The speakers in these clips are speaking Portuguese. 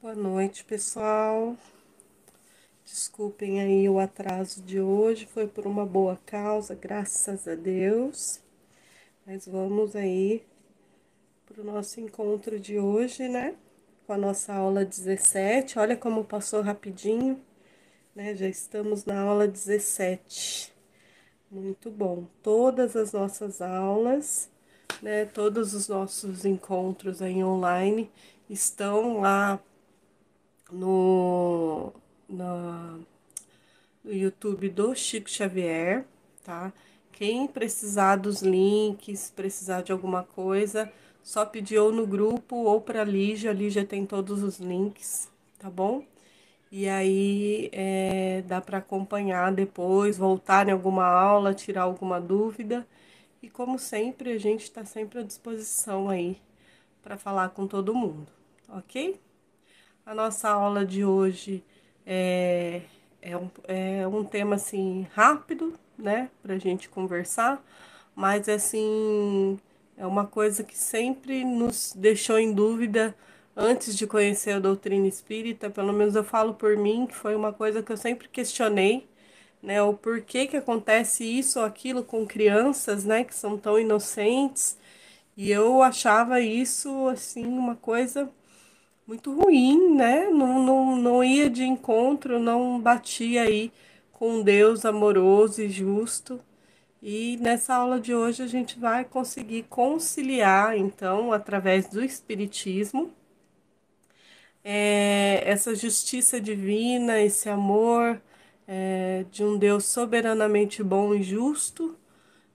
Boa noite, pessoal. Desculpem aí o atraso de hoje, foi por uma boa causa, graças a Deus. Mas vamos aí para o nosso encontro de hoje, né? Com a nossa aula 17. Olha como passou rapidinho, né? Já estamos na aula 17. Muito bom. Todas as nossas aulas, né? Todos os nossos encontros aí online estão lá no, no YouTube do Chico Xavier, tá? Quem precisar dos links, precisar de alguma coisa, só pedir ou no grupo ou para a Lígia. A Lígia tem todos os links, tá bom? E aí é, dá para acompanhar depois, voltar em alguma aula, tirar alguma dúvida. E como sempre, a gente está sempre à disposição aí para falar com todo mundo, ok? A nossa aula de hoje é, é, um, é um tema assim rápido, né, para a gente conversar, mas assim é uma coisa que sempre nos deixou em dúvida antes de conhecer a doutrina espírita. Pelo menos eu falo por mim que foi uma coisa que eu sempre questionei, né, o porquê que acontece isso ou aquilo com crianças, né, que são tão inocentes. E eu achava isso assim uma coisa muito ruim, né? Não, não, não ia de encontro, não batia aí com Deus amoroso e justo. E nessa aula de hoje a gente vai conseguir conciliar, então, através do Espiritismo, é, essa justiça divina, esse amor é, de um Deus soberanamente bom e justo,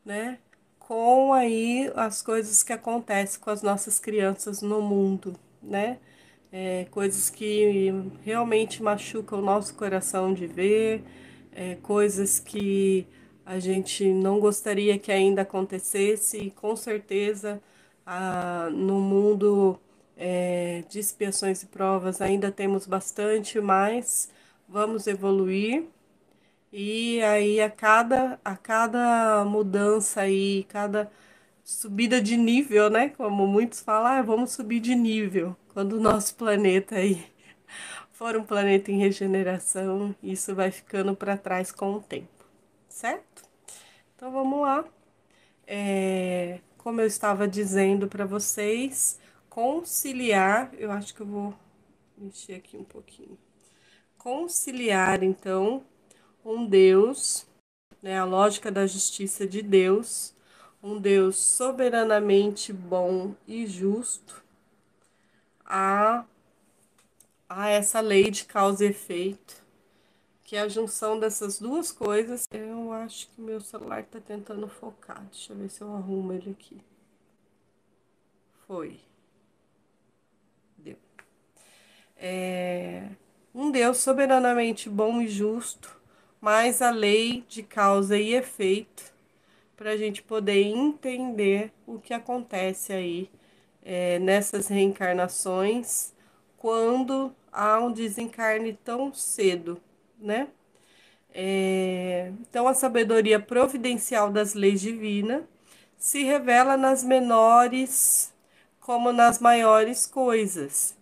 né? Com aí as coisas que acontecem com as nossas crianças no mundo, né? é, coisas que realmente machucam o nosso coração de ver, é, coisas que a gente não gostaria que ainda acontecesse, e com certeza a, no mundo é, de expiações e provas ainda temos bastante, mas vamos evoluir. E aí a cada, a cada mudança aí, cada subida de nível, né? Como muitos falam, ah, vamos subir de nível quando o nosso planeta aí for um planeta em regeneração, isso vai ficando para trás com o tempo, certo? Então vamos lá. É, como eu estava dizendo para vocês, conciliar, eu acho que eu vou mexer aqui um pouquinho. Conciliar, então, um Deus, né, a lógica da justiça de Deus, um Deus soberanamente bom e justo, a, a essa lei de causa e efeito, que é a junção dessas duas coisas. Eu acho que meu celular está tentando focar. Deixa eu ver se eu arrumo ele aqui. Foi. Deu. É, um Deus soberanamente bom e justo, mais a lei de causa e efeito, para a gente poder entender o que acontece aí é, nessas reencarnações quando há um desencarne tão cedo, né? É, então, a sabedoria providencial das leis divinas se revela nas menores como nas maiores coisas.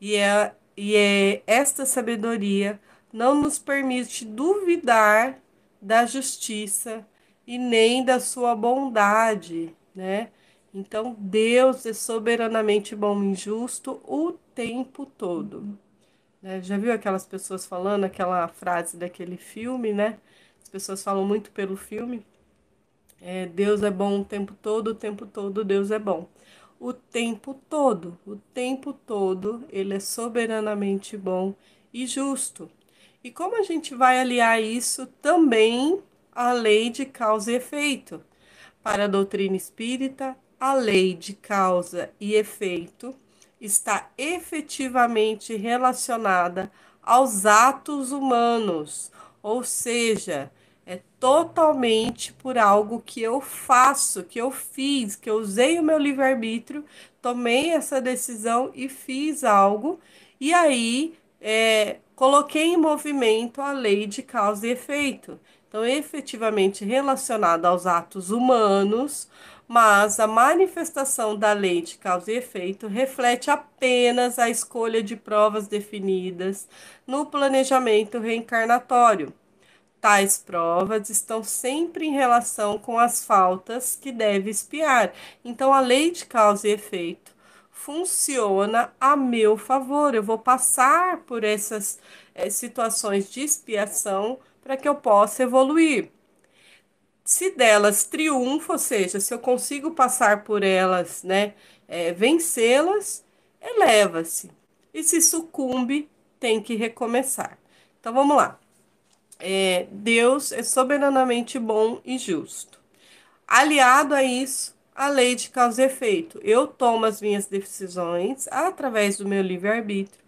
E, é, e é, esta sabedoria não nos permite duvidar da justiça e nem da sua bondade, né? Então, Deus é soberanamente bom e justo o tempo todo. Né? Já viu aquelas pessoas falando aquela frase daquele filme, né? As pessoas falam muito pelo filme. É, Deus é bom o tempo todo, o tempo todo Deus é bom. O tempo todo, o tempo todo ele é soberanamente bom e justo. E como a gente vai aliar isso também à lei de causa e efeito? Para a doutrina espírita, a lei de causa e efeito está efetivamente relacionada aos atos humanos, ou seja, é totalmente por algo que eu faço, que eu fiz, que eu usei o meu livre-arbítrio, tomei essa decisão e fiz algo, e aí é, coloquei em movimento a lei de causa e efeito. Então, efetivamente relacionada aos atos humanos, mas a manifestação da lei de causa e efeito reflete apenas a escolha de provas definidas no planejamento reencarnatório. Tais provas estão sempre em relação com as faltas que deve espiar. Então, a lei de causa e efeito funciona a meu favor. Eu vou passar por essas é, situações de expiação para que eu possa evoluir se delas triunfo, ou seja, se eu consigo passar por elas, né, é, vencê-las, eleva-se. E se sucumbe, tem que recomeçar. Então vamos lá. É, Deus é soberanamente bom e justo. Aliado a isso, a lei de causa e efeito. Eu tomo as minhas decisões através do meu livre-arbítrio.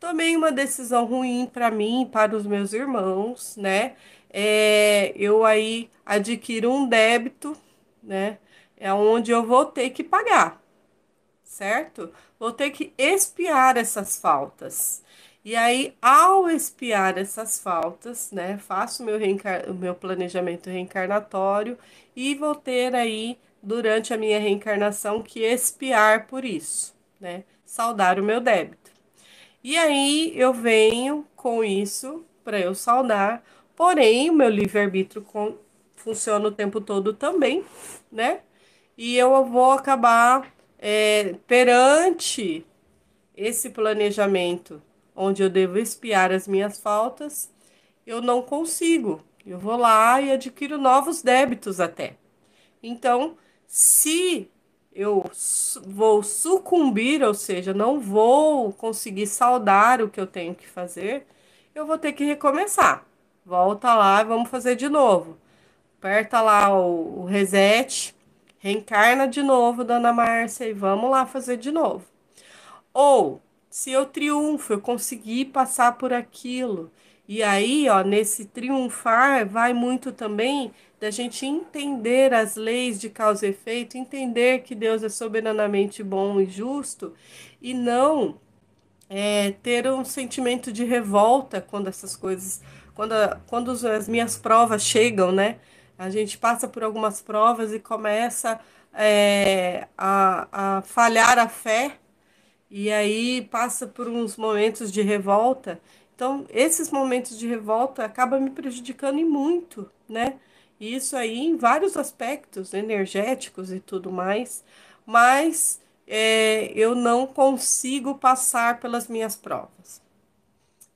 Tomei uma decisão ruim para mim, para os meus irmãos, né? é, eu aí adquiro um débito, né? É onde eu vou ter que pagar, certo? Vou ter que expiar essas faltas. E aí, ao expiar essas faltas, né, faço meu, reencar... meu planejamento reencarnatório e vou ter aí, durante a minha reencarnação, que espiar por isso, né, saldar o meu débito. E aí, eu venho com isso, para eu saldar, Porém, o meu livre-arbítrio funciona o tempo todo também, né? E eu vou acabar é, perante esse planejamento, onde eu devo espiar as minhas faltas, eu não consigo. Eu vou lá e adquiro novos débitos até. Então, se eu vou sucumbir, ou seja, não vou conseguir saudar o que eu tenho que fazer, eu vou ter que recomeçar. Volta lá e vamos fazer de novo. Aperta lá o, o reset, reencarna de novo, dona Márcia, e vamos lá fazer de novo. Ou se eu triunfo, eu consegui passar por aquilo. E aí, ó, nesse triunfar vai muito também da gente entender as leis de causa e efeito, entender que Deus é soberanamente bom e justo e não é, ter um sentimento de revolta quando essas coisas quando, quando as minhas provas chegam, né? A gente passa por algumas provas e começa é, a, a falhar a fé, e aí passa por uns momentos de revolta. Então, esses momentos de revolta acabam me prejudicando e muito, né? E isso aí em vários aspectos, energéticos e tudo mais, mas é, eu não consigo passar pelas minhas provas.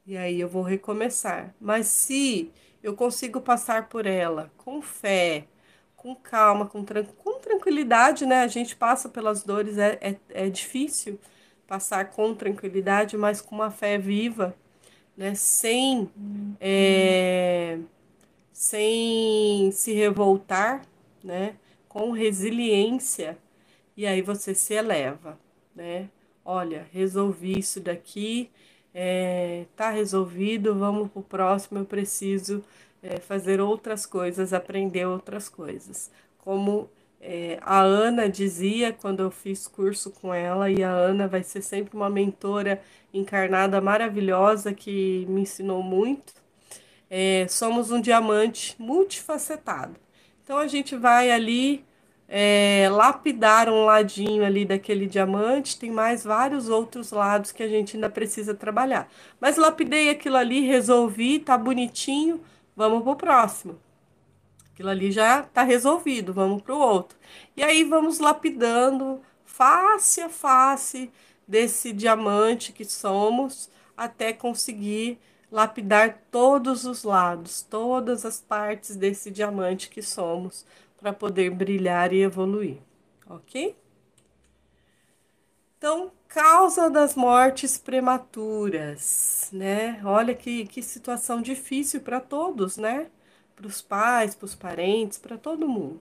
E aí eu vou recomeçar. Mas se eu consigo passar por ela com fé, com calma, com, tran com tranquilidade, né? A gente passa pelas dores, é, é, é difícil passar com tranquilidade, mas com uma fé viva, né? Sem, hum. é, sem se revoltar, né? Com resiliência. E aí você se eleva, né? Olha, resolvi isso daqui é, tá resolvido, vamos pro próximo, eu preciso é, fazer outras coisas, aprender outras coisas. Como é, a Ana dizia quando eu fiz curso com ela, e a Ana vai ser sempre uma mentora encarnada maravilhosa que me ensinou muito. É, somos um diamante multifacetado. Então a gente vai ali é, lapidar um ladinho ali daquele diamante, tem mais vários outros lados que a gente ainda precisa trabalhar. Mas lapidei aquilo ali, resolvi, tá bonitinho, vamos pro próximo. Aquilo ali já tá resolvido, vamos pro outro. E aí vamos lapidando face a face desse diamante que somos até conseguir lapidar todos os lados, todas as partes desse diamante que somos, para poder brilhar e evoluir, ok? Então, causa das mortes prematuras, né? Olha que, que situação difícil para todos, né? Para os pais, para os parentes, para todo mundo.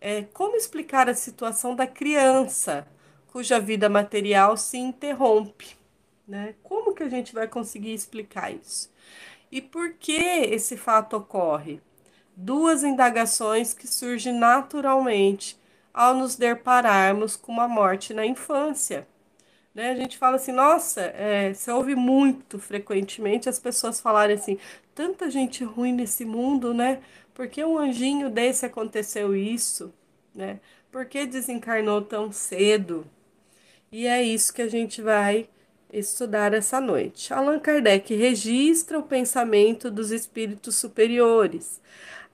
É, como explicar a situação da criança cuja vida material se interrompe? Né? Como que a gente vai conseguir explicar isso? E por que esse fato ocorre? Duas indagações que surgem naturalmente ao nos depararmos com uma morte na infância. Né? A gente fala assim, nossa, é, você ouve muito frequentemente as pessoas falarem assim, tanta gente ruim nesse mundo, né? Por que um anjinho desse aconteceu isso? Né? Por que desencarnou tão cedo? E é isso que a gente vai estudar essa noite. Allan Kardec registra o pensamento dos espíritos superiores.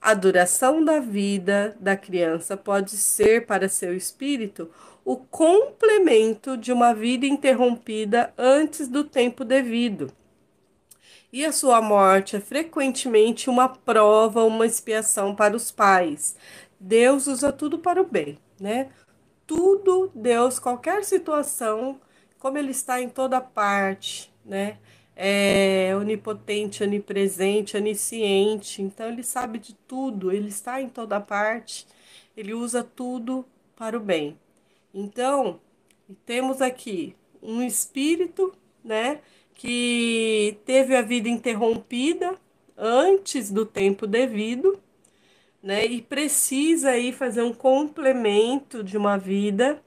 A duração da vida da criança pode ser para seu espírito o complemento de uma vida interrompida antes do tempo devido. E a sua morte é frequentemente uma prova, uma expiação para os pais. Deus usa tudo para o bem, né? Tudo, Deus, qualquer situação como ele está em toda parte, né? É onipotente, onipresente, onisciente. Então ele sabe de tudo, ele está em toda parte, ele usa tudo para o bem. Então, temos aqui um espírito, né, que teve a vida interrompida antes do tempo devido, né, e precisa aí fazer um complemento de uma vida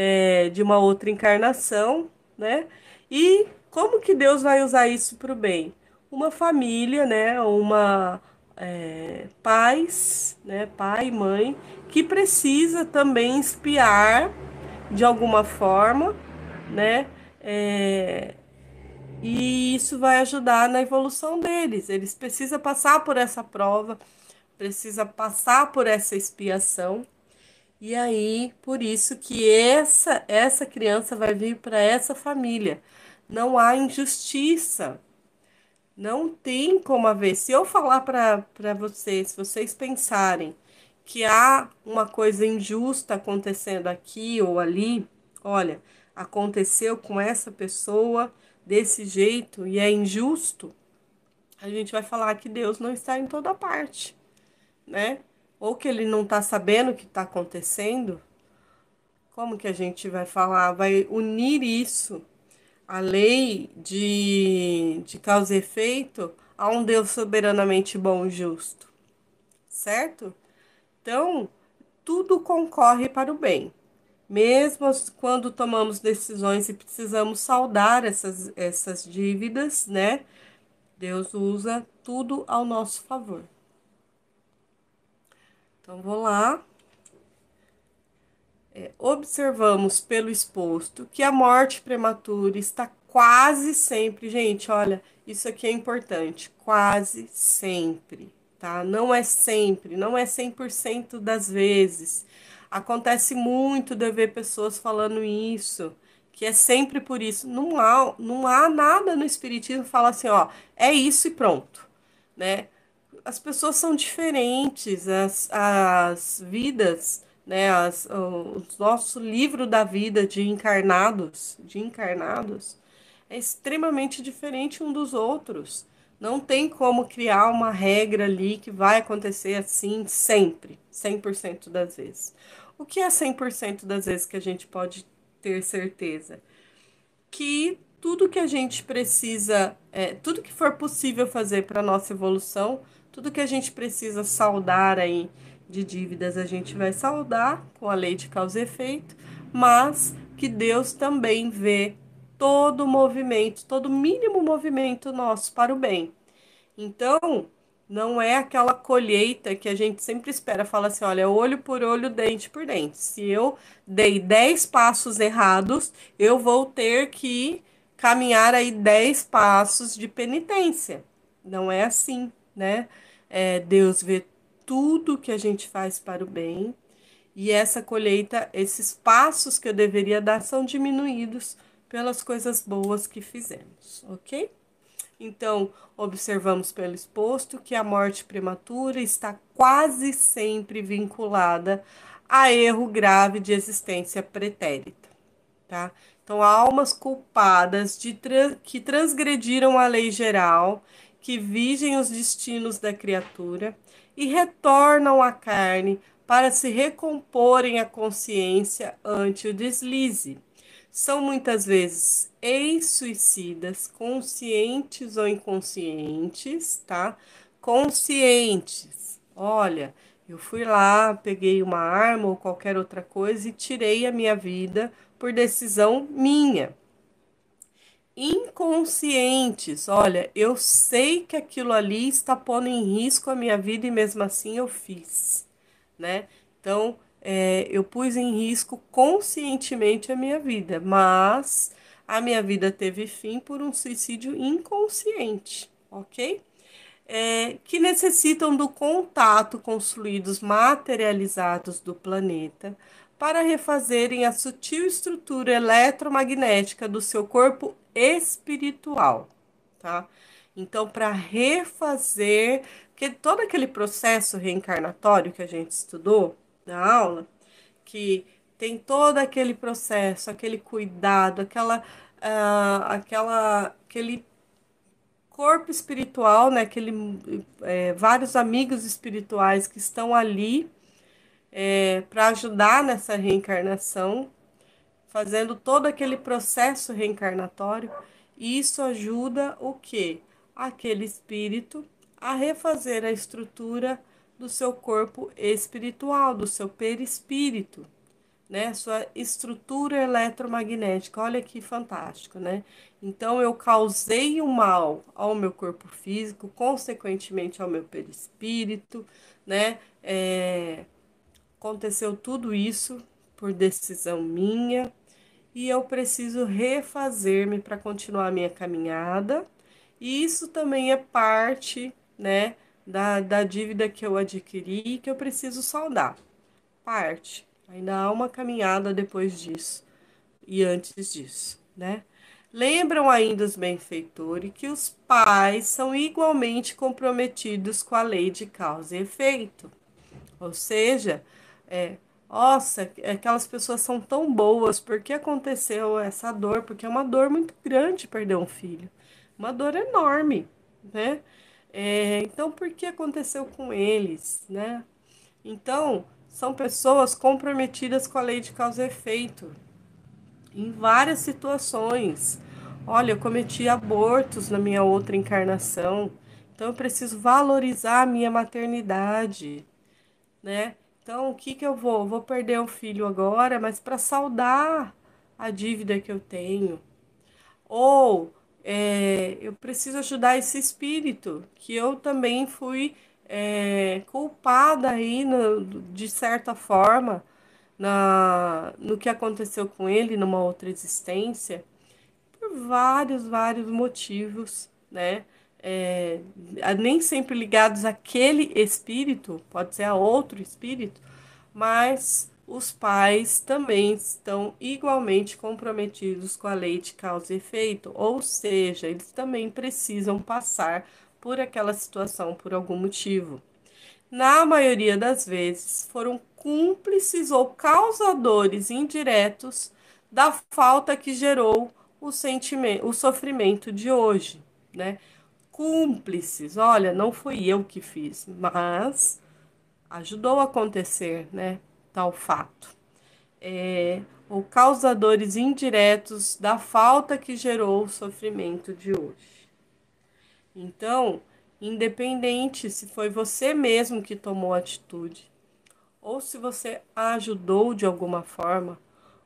é, de uma outra encarnação, né? E como que Deus vai usar isso para o bem? Uma família, né? Uma é, pais, né? Pai e mãe que precisa também espiar de alguma forma, né? É, e isso vai ajudar na evolução deles. Eles precisam passar por essa prova, precisa passar por essa expiação e aí, por isso que essa essa criança vai vir para essa família. Não há injustiça. Não tem como haver. Se eu falar para vocês, se vocês pensarem que há uma coisa injusta acontecendo aqui ou ali, olha, aconteceu com essa pessoa desse jeito e é injusto, a gente vai falar que Deus não está em toda parte, né? ou que ele não está sabendo o que está acontecendo, como que a gente vai falar? Vai unir isso, a lei de, de causa e efeito, a um Deus soberanamente bom e justo, certo? Então, tudo concorre para o bem. Mesmo quando tomamos decisões e precisamos saldar essas, essas dívidas, né? Deus usa tudo ao nosso favor. Então, vou lá. É, observamos pelo exposto que a morte prematura está quase sempre, gente, olha, isso aqui é importante, quase sempre, tá? Não é sempre, não é 100% das vezes. Acontece muito de ver pessoas falando isso, que é sempre por isso. Não há, não há nada no espiritismo que fala assim, ó, é isso e pronto, né? as pessoas são diferentes, as, as vidas, né, as, o nosso livro da vida de encarnados, de encarnados, é extremamente diferente um dos outros. Não tem como criar uma regra ali que vai acontecer assim sempre, 100% das vezes. O que é 100% das vezes que a gente pode ter certeza? Que tudo que a gente precisa, é, tudo que for possível fazer para a nossa evolução, tudo que a gente precisa saldar aí de dívidas, a gente vai saldar com a lei de causa e efeito, mas que Deus também vê todo movimento, todo mínimo movimento nosso para o bem. Então, não é aquela colheita que a gente sempre espera, fala assim, olha, olho por olho, dente por dente. Se eu dei 10 passos errados, eu vou ter que caminhar aí 10 passos de penitência. Não é assim né? É, Deus vê tudo que a gente faz para o bem e essa colheita, esses passos que eu deveria dar são diminuídos pelas coisas boas que fizemos, ok? Então, observamos pelo exposto que a morte prematura está quase sempre vinculada a erro grave de existência pretérita, tá? Então, almas culpadas de trans, que transgrediram a lei geral que vigem os destinos da criatura e retornam à carne para se recomporem a consciência ante o deslize. São muitas vezes ex-suicidas, conscientes ou inconscientes, tá? Conscientes. Olha, eu fui lá, peguei uma arma ou qualquer outra coisa e tirei a minha vida por decisão minha inconscientes. Olha, eu sei que aquilo ali está pondo em risco a minha vida e mesmo assim eu fiz, né? Então, é, eu pus em risco conscientemente a minha vida, mas a minha vida teve fim por um suicídio inconsciente, ok? É, que necessitam do contato com os fluidos materializados do planeta para refazerem a sutil estrutura eletromagnética do seu corpo espiritual, tá? Então, para refazer, porque todo aquele processo reencarnatório que a gente estudou na aula, que tem todo aquele processo, aquele cuidado, aquela, uh, aquela, aquele corpo espiritual, né? Aquele, é, vários amigos espirituais que estão ali é, para ajudar nessa reencarnação, fazendo todo aquele processo reencarnatório, e isso ajuda o que? Aquele espírito a refazer a estrutura do seu corpo espiritual, do seu perispírito, né? Sua estrutura eletromagnética. Olha que fantástico, né? Então eu causei o um mal ao meu corpo físico, consequentemente ao meu perispírito, né? É... Aconteceu tudo isso por decisão minha, e eu preciso refazer-me para continuar a minha caminhada. E isso também é parte, né, da, da dívida que eu adquiri e que eu preciso saldar. Parte. Ainda há uma caminhada depois disso e antes disso, né? Lembram ainda os benfeitores que os pais são igualmente comprometidos com a lei de causa e efeito. Ou seja, é, nossa, aquelas pessoas são tão boas, por que aconteceu essa dor? Porque é uma dor muito grande perder um filho, uma dor enorme, né? É, então, por que aconteceu com eles, né? Então, são pessoas comprometidas com a lei de causa e efeito em várias situações. Olha, eu cometi abortos na minha outra encarnação, então eu preciso valorizar a minha maternidade, né? Então, o que que eu vou? Vou perder um filho agora, mas para saldar a dívida que eu tenho. Ou é, eu preciso ajudar esse espírito, que eu também fui é, culpada aí, no, de certa forma, na, no que aconteceu com ele numa outra existência, por vários, vários motivos, né? é, nem sempre ligados àquele espírito, pode ser a outro espírito, mas os pais também estão igualmente comprometidos com a lei de causa e efeito, ou seja, eles também precisam passar por aquela situação por algum motivo. Na maioria das vezes, foram cúmplices ou causadores indiretos da falta que gerou o, sentimento, o sofrimento de hoje, né? cúmplices. Olha, não fui eu que fiz, mas ajudou a acontecer, né, tal fato. É, ou causadores indiretos da falta que gerou o sofrimento de hoje. Então, independente se foi você mesmo que tomou a atitude, ou se você ajudou de alguma forma,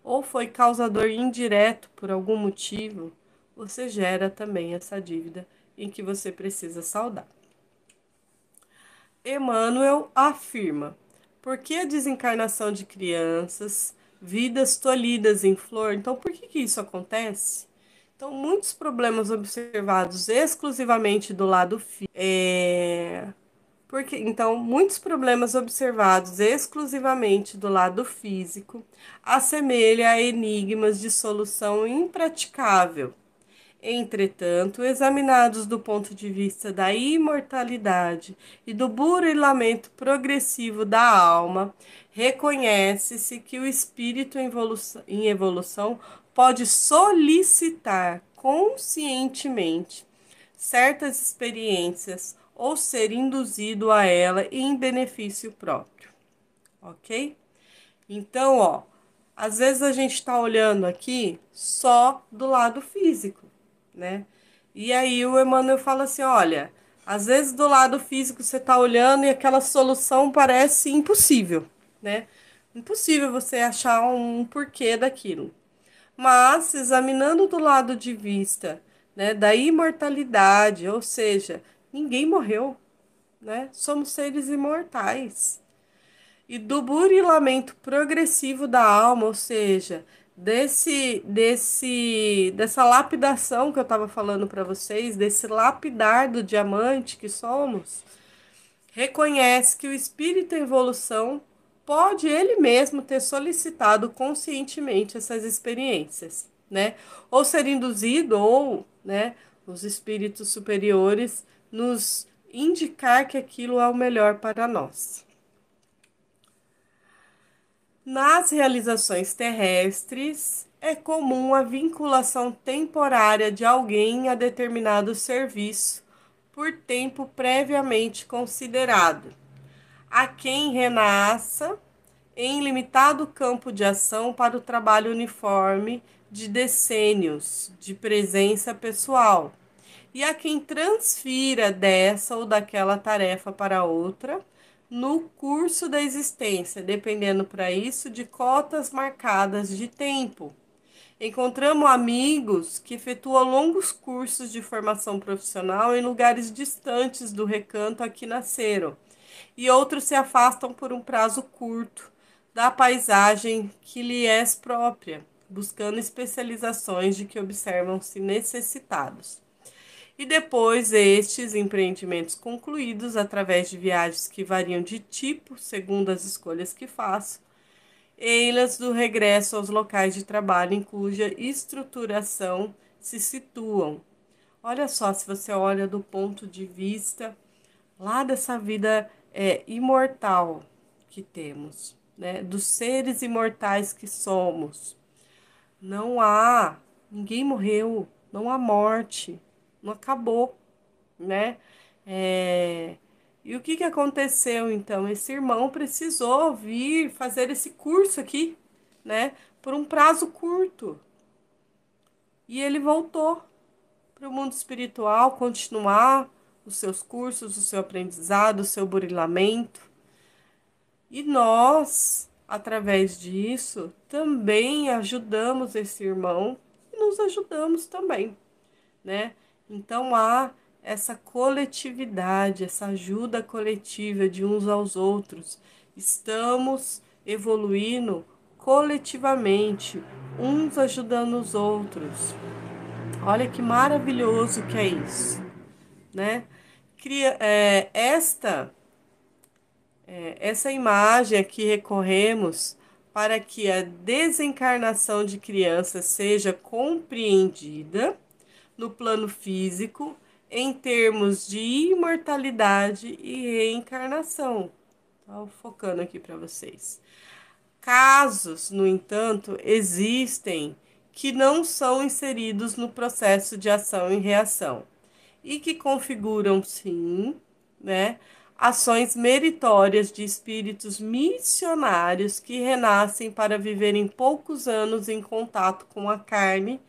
ou foi causador indireto por algum motivo, você gera também essa dívida em que você precisa saudar. Emmanuel afirma: por que a desencarnação de crianças, vidas tolhidas em flor? Então, por que, que isso acontece? Então, muitos problemas observados exclusivamente do lado físico. É... Porque, então, muitos problemas observados exclusivamente do lado físico assemelha a enigmas de solução impraticável Entretanto, examinados do ponto de vista da imortalidade e do burilamento progressivo da alma, reconhece-se que o espírito em evolução, pode solicitar conscientemente certas experiências ou ser induzido a ela em benefício próprio. Ok? Então, ó, às vezes a gente está olhando aqui só do lado físico né? E aí o Emmanuel fala assim, olha, às vezes do lado físico você está olhando e aquela solução parece impossível, né? Impossível você achar um porquê daquilo. Mas examinando do lado de vista, né, da imortalidade, ou seja, ninguém morreu, né? Somos seres imortais. E do burilamento progressivo da alma, ou seja, desse desse dessa lapidação que eu estava falando para vocês, desse lapidar do diamante que somos, reconhece que o espírito em evolução pode ele mesmo ter solicitado conscientemente essas experiências, né? Ou ser induzido ou, né, os espíritos superiores nos indicar que aquilo é o melhor para nós. Nas realizações terrestres, é comum a vinculação temporária de alguém a determinado serviço por tempo previamente considerado, a quem renasça em limitado campo de ação para o trabalho uniforme de decênios de presença pessoal, e a quem transfira dessa ou daquela tarefa para outra no curso da existência, dependendo para isso de cotas marcadas de tempo. Encontramos amigos que efetuam longos cursos de formação profissional em lugares distantes do recanto a que nasceram, e outros se afastam por um prazo curto da paisagem que lhe é própria, buscando especializações de que observam-se necessitados e depois estes empreendimentos concluídos através de viagens que variam de tipo segundo as escolhas que faço, eilas do regresso aos locais de trabalho em cuja estruturação se situam. Olha só, se você olha do ponto de vista lá dessa vida é, imortal que temos, né? dos seres imortais que somos. Não há, ninguém morreu, não há morte, não acabou, né? É... E o que, que aconteceu então? Esse irmão precisou vir fazer esse curso aqui, né? Por um prazo curto. E ele voltou para o mundo espiritual continuar os seus cursos, o seu aprendizado, o seu burilamento. E nós, através disso, também ajudamos esse irmão e nos ajudamos também, né? Então há essa coletividade, essa ajuda coletiva de uns aos outros. Estamos evoluindo coletivamente, uns ajudando os outros. Olha que maravilhoso que é isso, né? Cria, é, esta é, essa imagem a que recorremos para que a desencarnação de crianças seja compreendida no plano físico em termos de imortalidade e reencarnação. Estou focando aqui para vocês. Casos, no entanto, existem que não são inseridos no processo de ação e reação e que configuram, sim, né, ações meritórias de espíritos missionários que renascem para viverem poucos anos em contato com a carne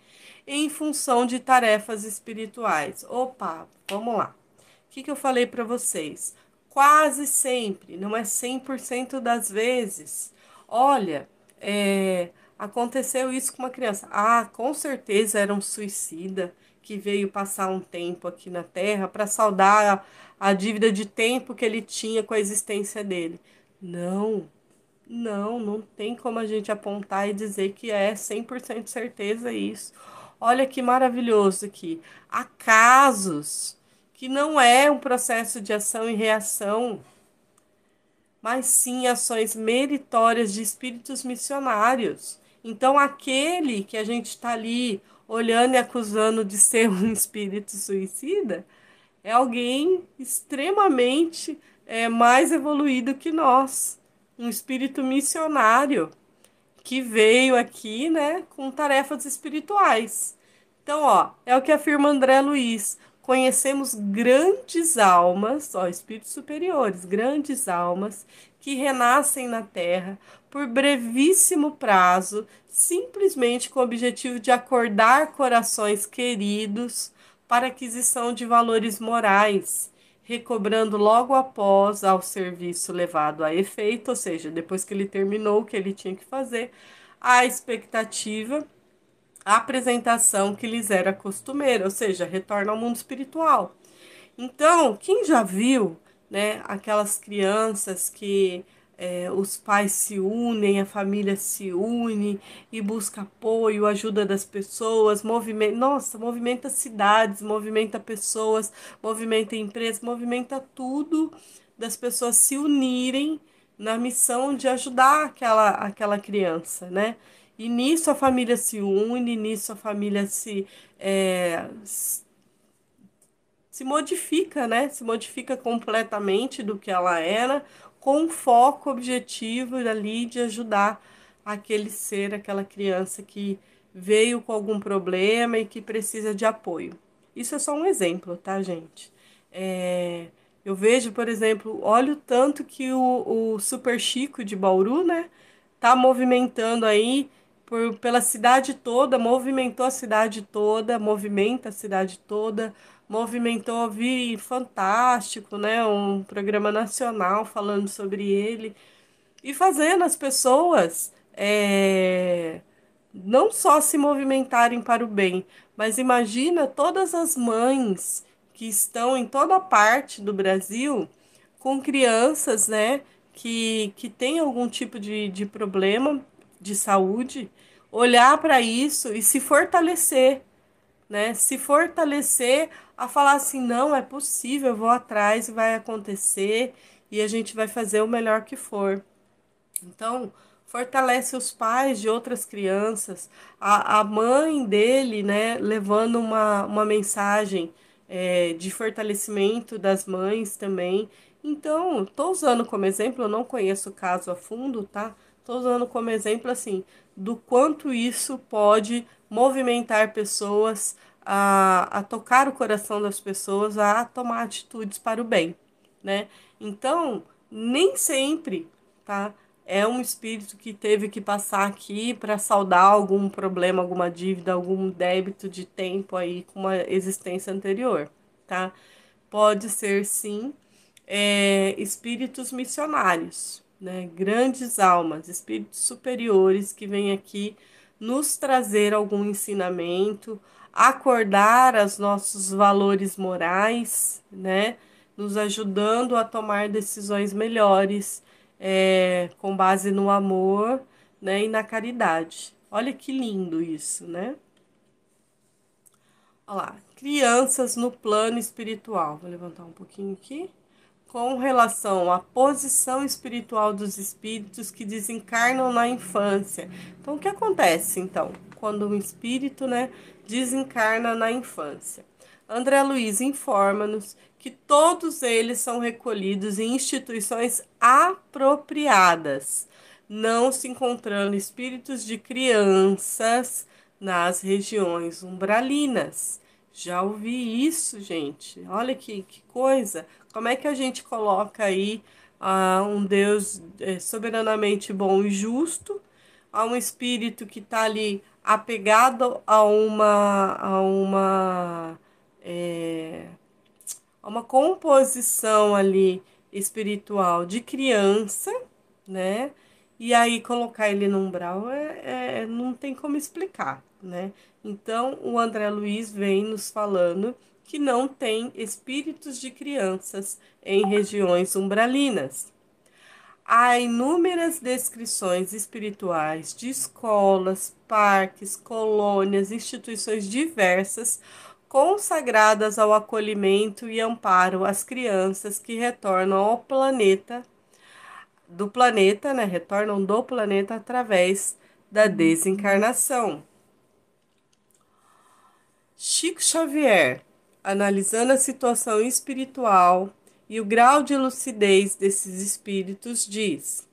em função de tarefas espirituais. Opa, vamos lá. O que, que eu falei para vocês? Quase sempre, não é 100% das vezes. Olha, é, aconteceu isso com uma criança. Ah, com certeza era um suicida que veio passar um tempo aqui na Terra para saldar a, a dívida de tempo que ele tinha com a existência dele. Não, não, não tem como a gente apontar e dizer que é 100% certeza isso. Olha que maravilhoso aqui. Há casos que não é um processo de ação e reação, mas sim ações meritórias de espíritos missionários. Então, aquele que a gente está ali olhando e acusando de ser um espírito suicida é alguém extremamente é, mais evoluído que nós, um espírito missionário que veio aqui, né, com tarefas espirituais. Então, ó, é o que afirma André Luiz. Conhecemos grandes almas, ó, espíritos superiores, grandes almas que renascem na Terra por brevíssimo prazo, simplesmente com o objetivo de acordar corações queridos para aquisição de valores morais recobrando logo após ao serviço levado a efeito, ou seja, depois que ele terminou o que ele tinha que fazer, a expectativa, a apresentação que lhes era costumeira, ou seja, retorna ao mundo espiritual. Então, quem já viu, né, aquelas crianças que é, os pais se unem, a família se une e busca apoio, ajuda das pessoas, movimenta, nossa, movimenta cidades, movimenta pessoas, movimenta empresas, movimenta tudo das pessoas se unirem na missão de ajudar aquela, aquela criança, né? E nisso a família se une, nisso a família se, é, se modifica, né? Se modifica completamente do que ela era com foco objetivo ali de ajudar aquele ser, aquela criança que veio com algum problema e que precisa de apoio. Isso é só um exemplo, tá, gente? É, eu vejo, por exemplo, olha o tanto que o, o Super Chico de Bauru, né, tá movimentando aí por, pela cidade toda, movimentou a cidade toda, movimenta a cidade toda movimentou, vi fantástico, né? Um programa nacional falando sobre ele e fazendo as pessoas é, não só se movimentarem para o bem, mas imagina todas as mães que estão em toda parte do Brasil com crianças, né? Que, que tem algum tipo de, de problema de saúde, olhar para isso e se fortalecer, né? Se fortalecer a falar assim: não, é possível, eu vou atrás, vai acontecer e a gente vai fazer o melhor que for. Então, fortalece os pais de outras crianças, a, a mãe dele, né, levando uma, uma mensagem é, de fortalecimento das mães também. Então, tô usando como exemplo, eu não conheço o caso a fundo, tá? Tô usando como exemplo, assim, do quanto isso pode movimentar pessoas a, a tocar o coração das pessoas, a tomar atitudes para o bem, né? Então, nem sempre, tá? É um espírito que teve que passar aqui para saldar algum problema, alguma dívida, algum débito de tempo aí com uma existência anterior, tá? Pode ser sim é, espíritos missionários, né? Grandes almas, espíritos superiores que vêm aqui nos trazer algum ensinamento, acordar os nossos valores morais, né? Nos ajudando a tomar decisões melhores, é, com base no amor, né? E na caridade. Olha que lindo isso, né? Olha lá, crianças no plano espiritual. Vou levantar um pouquinho aqui com relação à posição espiritual dos espíritos que desencarnam na infância. Então, o que acontece então? quando um espírito né, desencarna na infância. André Luiz informa-nos que todos eles são recolhidos em instituições apropriadas, não se encontrando espíritos de crianças nas regiões umbralinas. Já ouvi isso, gente. Olha que, que coisa. Como é que a gente coloca aí a ah, um Deus eh, soberanamente bom e justo, a um espírito que está ali apegado a uma a uma é, a uma composição ali espiritual de criança, né? E aí colocar ele no umbral é, é, não tem como explicar, né? Então o André Luiz vem nos falando que não tem espíritos de crianças em regiões umbralinas. Há inúmeras descrições espirituais de escolas, parques, colônias, instituições diversas consagradas ao acolhimento e amparo às crianças que retornam ao planeta do planeta, né? Retornam do planeta através da uhum. desencarnação. Chico Xavier, analisando a situação espiritual e o grau de lucidez desses espíritos diz: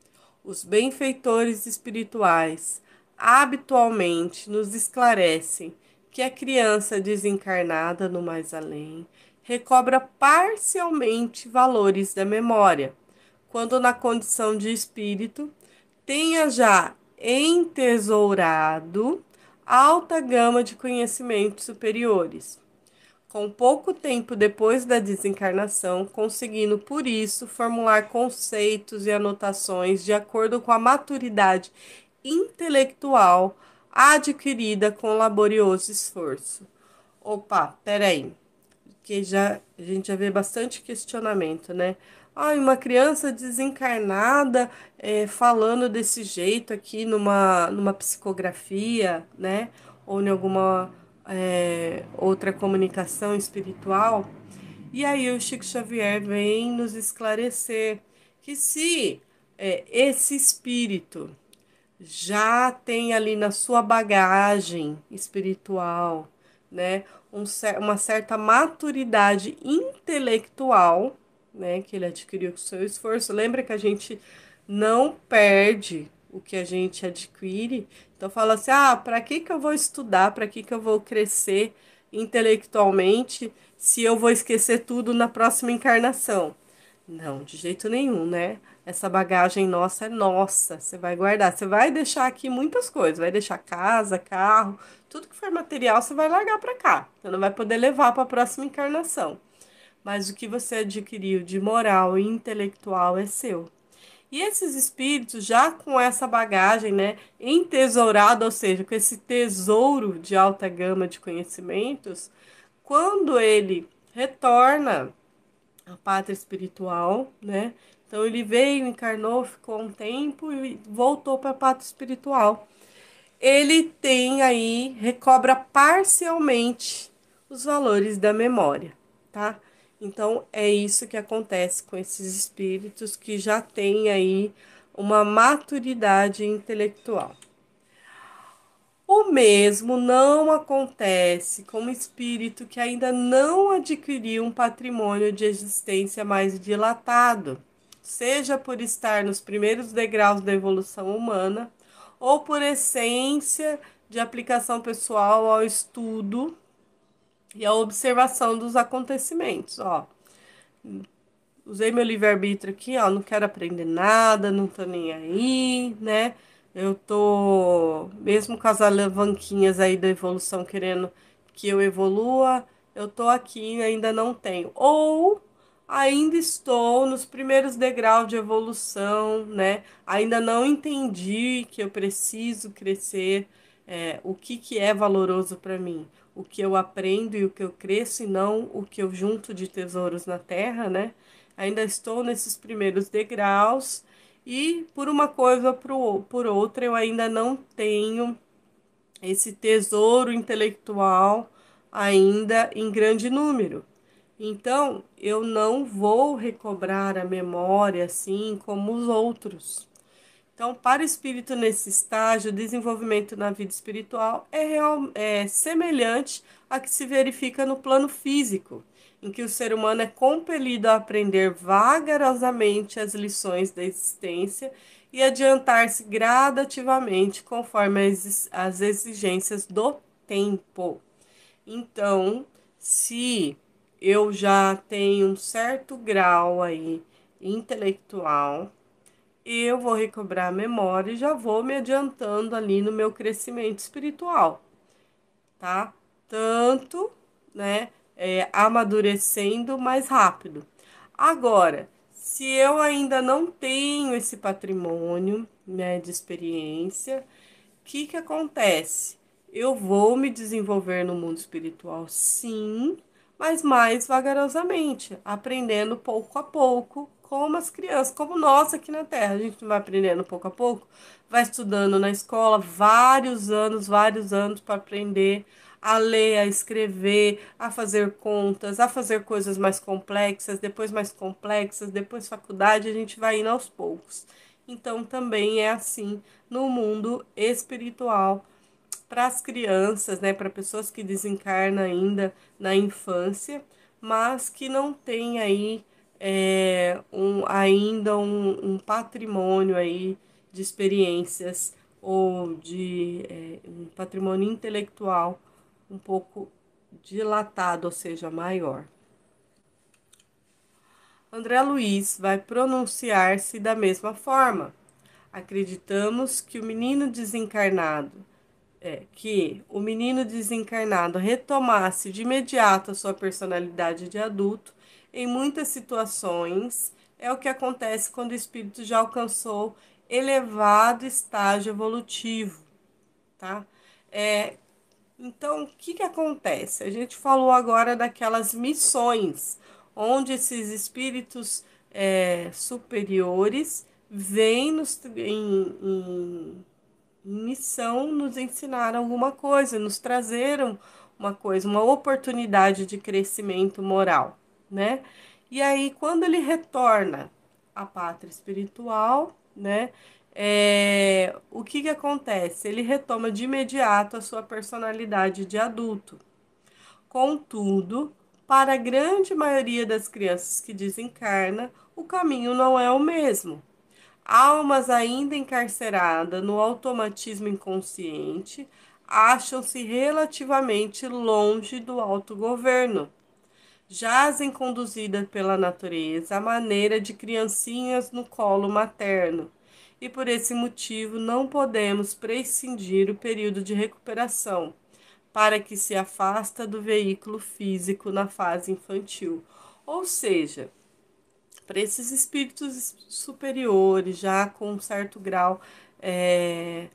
os benfeitores espirituais habitualmente nos esclarecem que a criança desencarnada no mais além recobra parcialmente valores da memória, quando na condição de espírito tenha já entesourado alta gama de conhecimentos superiores com pouco tempo depois da desencarnação, conseguindo por isso formular conceitos e anotações de acordo com a maturidade intelectual adquirida com laborioso esforço. Opa, peraí, que já a gente já vê bastante questionamento, né? Ai, uma criança desencarnada é, falando desse jeito aqui numa, numa psicografia, né? Ou em alguma é, outra comunicação espiritual. E aí o Chico Xavier vem nos esclarecer que se é, esse espírito já tem ali na sua bagagem espiritual, né, um, uma certa maturidade intelectual, né, que ele adquiriu com seu esforço. Lembra que a gente não perde o que a gente adquire então fala assim: "Ah, para que que eu vou estudar? Para que que eu vou crescer intelectualmente se eu vou esquecer tudo na próxima encarnação?" Não, de jeito nenhum, né? Essa bagagem nossa é nossa. Você vai guardar, você vai deixar aqui muitas coisas, vai deixar casa, carro, tudo que for material você vai largar para cá. Você não vai poder levar para a próxima encarnação. Mas o que você adquiriu de moral e intelectual é seu. E esses espíritos, já com essa bagagem, né, entesourada, ou seja, com esse tesouro de alta gama de conhecimentos, quando ele retorna à pátria espiritual, né, então ele veio, encarnou, ficou um tempo e voltou para a pátria espiritual. Ele tem aí, recobra parcialmente os valores da memória, tá? Então é isso que acontece com esses espíritos que já têm aí uma maturidade intelectual. O mesmo não acontece com um espírito que ainda não adquiriu um patrimônio de existência mais dilatado, seja por estar nos primeiros degraus da evolução humana ou por essência de aplicação pessoal ao estudo e a observação dos acontecimentos, ó. Usei meu livre-arbítrio aqui, ó, não quero aprender nada, não tô nem aí, né? Eu tô, mesmo com as alavanquinhas aí da evolução querendo que eu evolua, eu tô aqui e ainda não tenho. Ou ainda estou nos primeiros degraus de evolução, né? Ainda não entendi que eu preciso crescer, é, o que, que é valoroso para mim o que eu aprendo e o que eu cresço, e não o que eu junto de tesouros na terra, né? Ainda estou nesses primeiros degraus e por uma coisa por outra eu ainda não tenho esse tesouro intelectual ainda em grande número. Então, eu não vou recobrar a memória assim como os outros então, para o espírito nesse estágio, o desenvolvimento na vida espiritual é, real, é semelhante à que se verifica no plano físico, em que o ser humano é compelido a aprender vagarosamente as lições da existência e adiantar-se gradativamente conforme as exigências do tempo. Então, se eu já tenho um certo grau aí intelectual, e eu vou recobrar a memória e já vou me adiantando ali no meu crescimento espiritual, tá? Tanto, né, é, amadurecendo mais rápido. Agora, se eu ainda não tenho esse patrimônio, né, de experiência, o que que acontece? Eu vou me desenvolver no mundo espiritual, sim, mas mais vagarosamente, aprendendo pouco a pouco, como as crianças, como nós aqui na Terra. A gente vai aprendendo pouco a pouco, vai estudando na escola vários anos, vários anos para aprender a ler, a escrever, a fazer contas, a fazer coisas mais complexas, depois mais complexas, depois faculdade, a gente vai indo aos poucos. Então também é assim no mundo espiritual para as crianças, né, para pessoas que desencarnam ainda na infância, mas que não tem aí é, um, ainda um, um, patrimônio aí de experiências ou de é, um patrimônio intelectual um pouco dilatado, ou seja, maior. André Luiz vai pronunciar-se da mesma forma. Acreditamos que o menino desencarnado, é, que o menino desencarnado retomasse de imediato a sua personalidade de adulto em muitas situações, é o que acontece quando o espírito já alcançou elevado estágio evolutivo, tá? É, então, o que, que acontece? A gente falou agora daquelas missões, onde esses espíritos é, superiores vêm nos, em, em, missão nos ensinar alguma coisa, nos trazeram uma coisa, uma oportunidade de crescimento moral né? E aí, quando ele retorna à pátria espiritual, né? É, o que, que acontece? Ele retoma de imediato a sua personalidade de adulto. Contudo, para a grande maioria das crianças que desencarna, o caminho não é o mesmo. Almas ainda encarceradas no automatismo inconsciente acham-se relativamente longe do autogoverno jazem conduzidas pela natureza à maneira de criancinhas no colo materno, e por esse motivo não podemos prescindir o período de recuperação para que se afasta do veículo físico na fase infantil. Ou seja, para esses espíritos superiores, já com um certo grau é,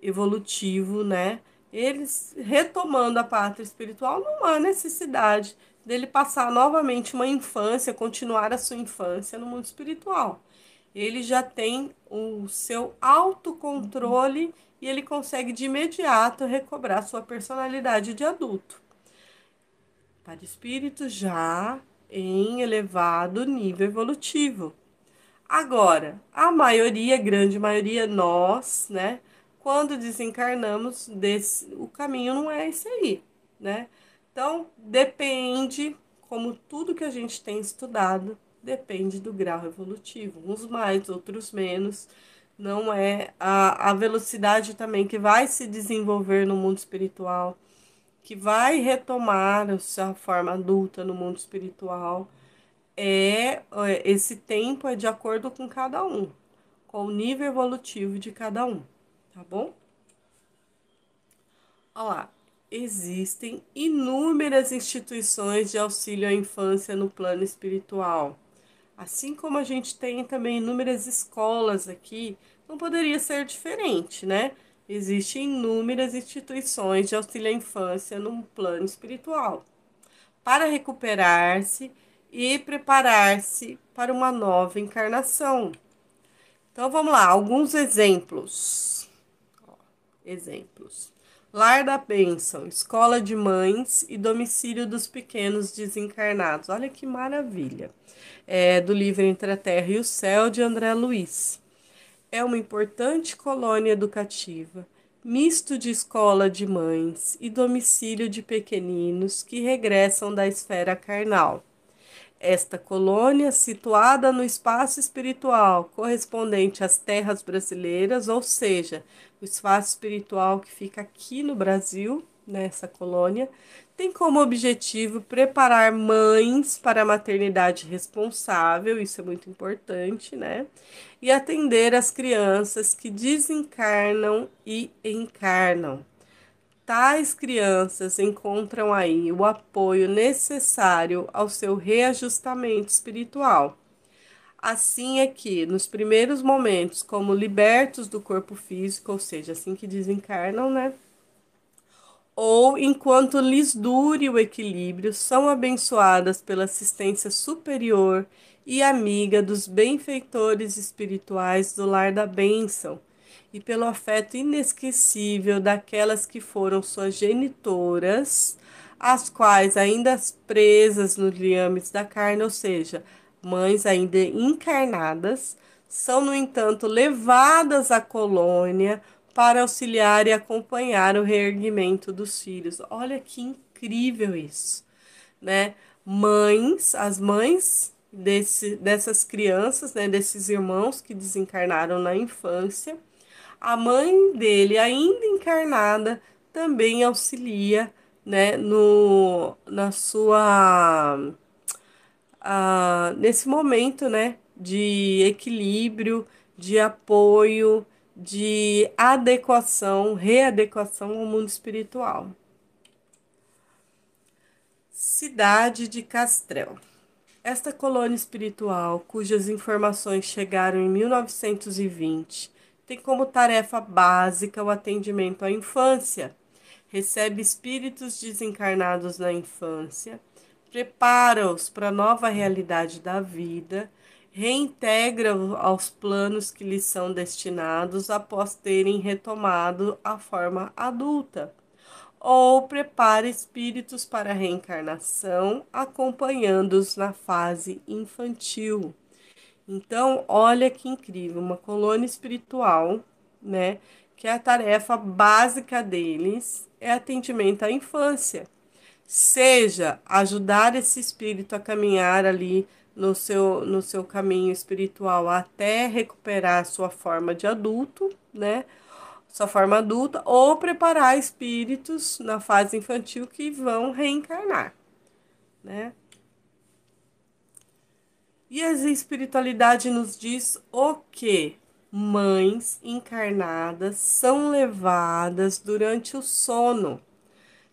evolutivo, né? Eles retomando a pátria espiritual, não há necessidade dele passar novamente uma infância, continuar a sua infância no mundo espiritual. Ele já tem o seu autocontrole uhum. e ele consegue de imediato recobrar sua personalidade de adulto. Para tá espírito já em elevado nível evolutivo. Agora, a maioria, grande maioria, nós, né, quando desencarnamos, desse, o caminho não é esse aí, né? Então, depende, como tudo que a gente tem estudado, depende do grau evolutivo, uns mais, outros menos. Não é a, a velocidade também que vai se desenvolver no mundo espiritual, que vai retomar a sua forma adulta no mundo espiritual. É, é esse tempo é de acordo com cada um, com o nível evolutivo de cada um, tá bom? Olha lá existem inúmeras instituições de auxílio à infância no plano espiritual. Assim como a gente tem também inúmeras escolas aqui, não poderia ser diferente, né? Existem inúmeras instituições de auxílio à infância no plano espiritual para recuperar-se e preparar-se para uma nova encarnação. Então vamos lá, alguns exemplos. exemplos. Lar da Bênção, Escola de Mães e Domicílio dos Pequenos Desencarnados. Olha que maravilha! É do livro Entre a Terra e o Céu, de André Luiz. É uma importante colônia educativa, misto de escola de mães e domicílio de pequeninos que regressam da esfera carnal. Esta colônia, situada no espaço espiritual correspondente às terras brasileiras, ou seja, o espaço espiritual que fica aqui no Brasil, nessa colônia, tem como objetivo preparar mães para a maternidade responsável, isso é muito importante, né? E atender as crianças que desencarnam e encarnam tais crianças encontram aí o apoio necessário ao seu reajustamento espiritual. Assim é que, nos primeiros momentos, como libertos do corpo físico, ou seja, assim que desencarnam, né? Ou enquanto lhes dure o equilíbrio, são abençoadas pela assistência superior e amiga dos benfeitores espirituais do lar da bênção e pelo afeto inesquecível daquelas que foram suas genitoras, as quais ainda presas nos liames da carne, ou seja, mães ainda encarnadas, são, no entanto, levadas à colônia para auxiliar e acompanhar o reerguimento dos filhos. Olha que incrível isso, né? Mães, as mães desse, dessas crianças, né, desses irmãos que desencarnaram na infância, a mãe dele, ainda encarnada, também auxilia, né, no, na sua, ah, nesse momento, né, de equilíbrio, de apoio, de adequação, readequação ao mundo espiritual. Cidade de Castrel. Esta colônia espiritual, cujas informações chegaram em 1920 tem como tarefa básica o atendimento à infância. Recebe espíritos desencarnados na infância, prepara-os para a nova realidade da vida, reintegra aos planos que lhes são destinados após terem retomado a forma adulta, ou prepara espíritos para a reencarnação, acompanhando-os na fase infantil. Então, olha que incrível, uma colônia espiritual, né? Que a tarefa básica deles é atendimento à infância. Seja ajudar esse espírito a caminhar ali no seu, no seu caminho espiritual até recuperar sua forma de adulto, né? Sua forma adulta, ou preparar espíritos na fase infantil que vão reencarnar, né? E a espiritualidade nos diz o que mães encarnadas são levadas durante o sono.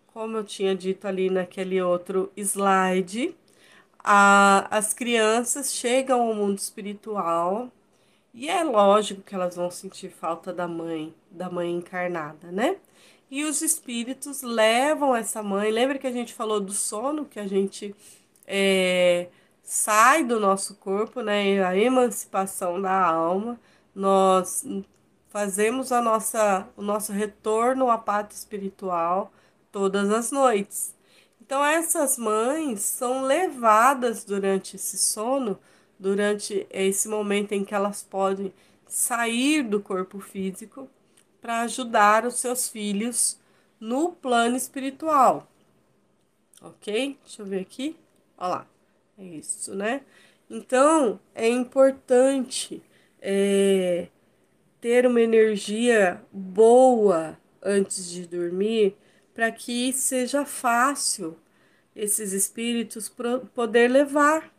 Como eu tinha dito ali naquele outro slide, a, as crianças chegam ao mundo espiritual e é lógico que elas vão sentir falta da mãe, da mãe encarnada, né? E os espíritos levam essa mãe. Lembra que a gente falou do sono, que a gente é, sai do nosso corpo, né? A emancipação da alma, nós fazemos a nossa, o nosso retorno à pátria espiritual todas as noites. Então essas mães são levadas durante esse sono, durante esse momento em que elas podem sair do corpo físico para ajudar os seus filhos no plano espiritual. Ok? Deixa eu ver aqui. Olha lá é isso, né? Então é importante é, ter uma energia boa antes de dormir para que seja fácil esses espíritos poder levar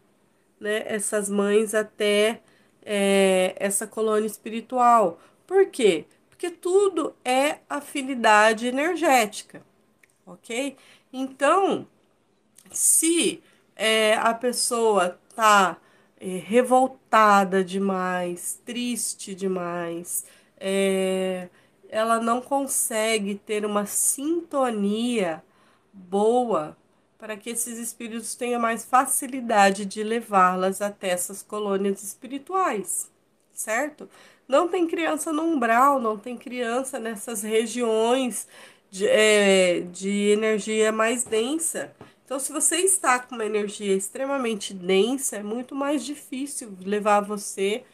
né, essas mães até é, essa colônia espiritual. Por quê? Porque tudo é afinidade energética, ok? Então, se é, a pessoa está é, revoltada demais, triste demais, é, ela não consegue ter uma sintonia boa para que esses espíritos tenham mais facilidade de levá-las até essas colônias espirituais, certo? Não tem criança no umbral, não tem criança nessas regiões de, é, de energia mais densa. Então, se você está com uma energia extremamente densa, é muito mais difícil levar você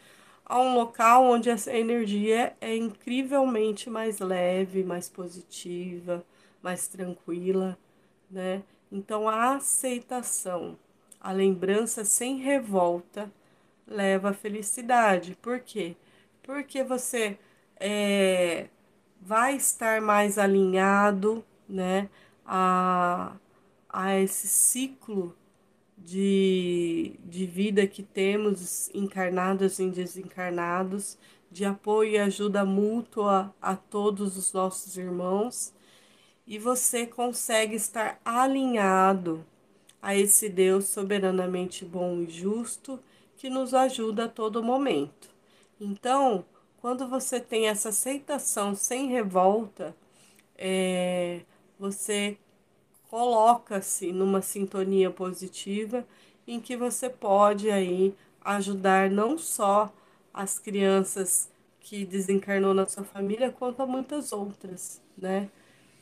a um local onde essa energia é incrivelmente mais leve, mais positiva, mais tranquila, né? Então a aceitação, a lembrança sem revolta leva à felicidade. Por quê? Porque você é, vai estar mais alinhado, né? A, a esse ciclo de, de vida que temos, encarnados e desencarnados, de apoio e ajuda mútua a todos os nossos irmãos, e você consegue estar alinhado a esse Deus soberanamente bom e justo que nos ajuda a todo momento. Então, quando você tem essa aceitação sem revolta, é, você coloca-se numa sintonia positiva em que você pode aí ajudar não só as crianças que desencarnou na sua família, quanto a muitas outras, né,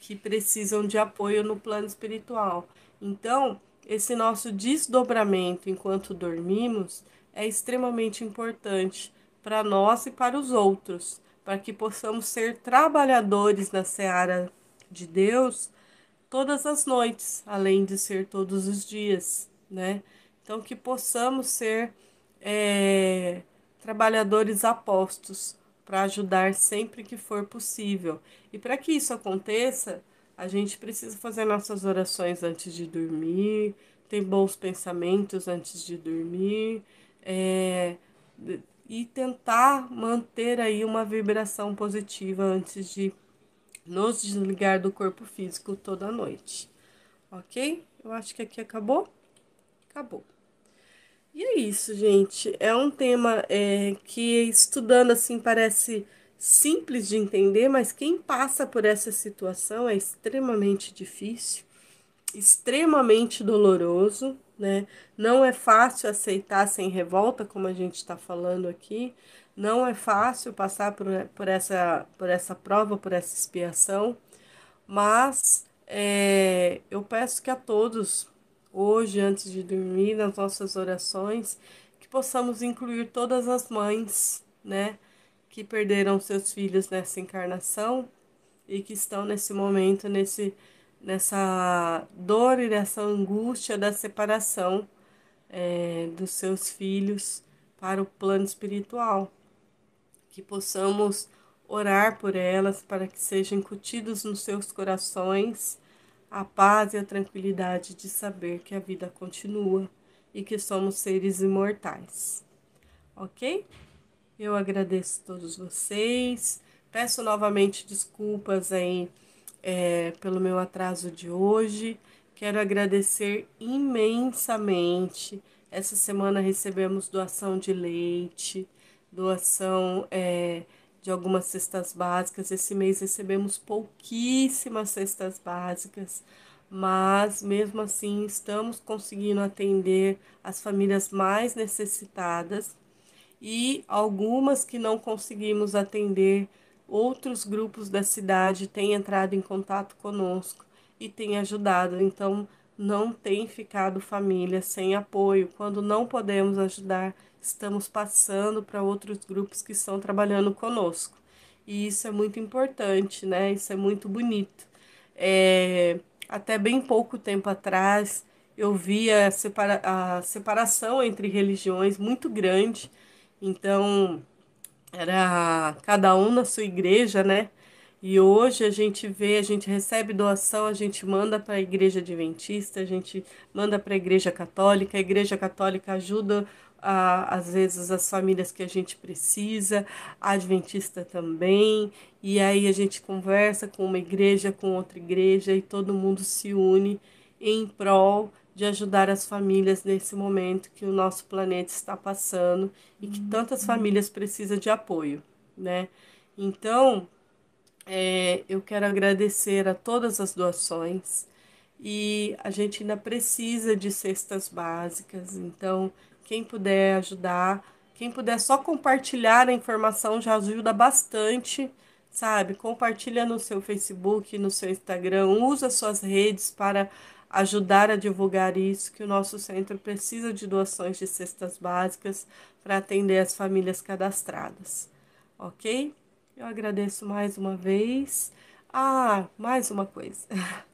que precisam de apoio no plano espiritual. Então, esse nosso desdobramento enquanto dormimos é extremamente importante para nós e para os outros, para que possamos ser trabalhadores na seara de Deus todas as noites, além de ser todos os dias, né? Então, que possamos ser é, trabalhadores apostos para ajudar sempre que for possível. E para que isso aconteça, a gente precisa fazer nossas orações antes de dormir, ter bons pensamentos antes de dormir, é, e tentar manter aí uma vibração positiva antes de nos desligar do corpo físico toda noite, ok? Eu acho que aqui acabou. Acabou. E é isso, gente. É um tema é, que estudando assim parece simples de entender, mas quem passa por essa situação é extremamente difícil, extremamente doloroso, né? Não é fácil aceitar sem revolta, como a gente está falando aqui. Não é fácil passar por, por, essa, por essa prova, por essa expiação, mas é, eu peço que a todos, hoje, antes de dormir, nas nossas orações, que possamos incluir todas as mães, né, que perderam seus filhos nessa encarnação e que estão nesse momento, nesse, nessa dor e nessa angústia da separação é, dos seus filhos para o plano espiritual que possamos orar por elas para que sejam incutidos nos seus corações a paz e a tranquilidade de saber que a vida continua e que somos seres imortais. Ok? Eu agradeço a todos vocês. Peço novamente desculpas aí é, pelo meu atraso de hoje. Quero agradecer imensamente. Essa semana recebemos doação de leite doação é, de algumas cestas básicas. Esse mês recebemos pouquíssimas cestas básicas, mas mesmo assim estamos conseguindo atender as famílias mais necessitadas e algumas que não conseguimos atender. Outros grupos da cidade têm entrado em contato conosco e têm ajudado. Então, não tem ficado família sem apoio. Quando não podemos ajudar, estamos passando para outros grupos que estão trabalhando conosco. E isso é muito importante, né? Isso é muito bonito. É, até bem pouco tempo atrás, eu via separa a separação entre religiões muito grande. Então, era cada um na sua igreja, né? E hoje a gente vê, a gente recebe doação, a gente manda para a igreja adventista, a gente manda para a igreja católica, a igreja católica ajuda às vezes as famílias que a gente precisa, adventista também, e aí a gente conversa com uma igreja, com outra igreja, e todo mundo se une em prol de ajudar as famílias nesse momento que o nosso planeta está passando e que tantas uhum. famílias precisam de apoio, né? Então, é, eu quero agradecer a todas as doações e a gente ainda precisa de cestas básicas, então quem puder ajudar, quem puder só compartilhar a informação já ajuda bastante, sabe? Compartilha no seu Facebook, no seu Instagram, usa suas redes para ajudar a divulgar isso, que o nosso centro precisa de doações de cestas básicas para atender as famílias cadastradas. OK? Eu agradeço mais uma vez. Ah, mais uma coisa.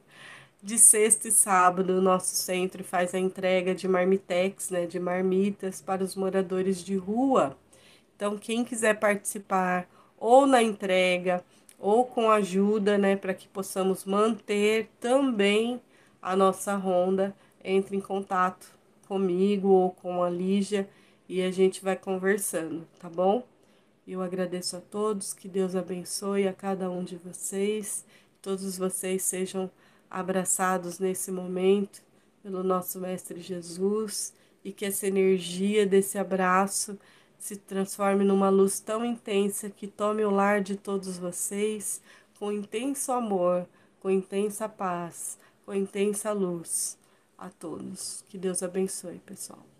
de sexta e sábado, o nosso centro faz a entrega de marmitex, né, de marmitas para os moradores de rua. Então, quem quiser participar ou na entrega ou com ajuda, né, para que possamos manter também a nossa ronda, entre em contato comigo ou com a Lígia e a gente vai conversando, tá bom? Eu agradeço a todos, que Deus abençoe a cada um de vocês, todos vocês sejam abraçados nesse momento pelo nosso Mestre Jesus e que essa energia desse abraço se transforme numa luz tão intensa que tome o lar de todos vocês com intenso amor, com intensa paz, com intensa luz a todos. Que Deus abençoe, pessoal.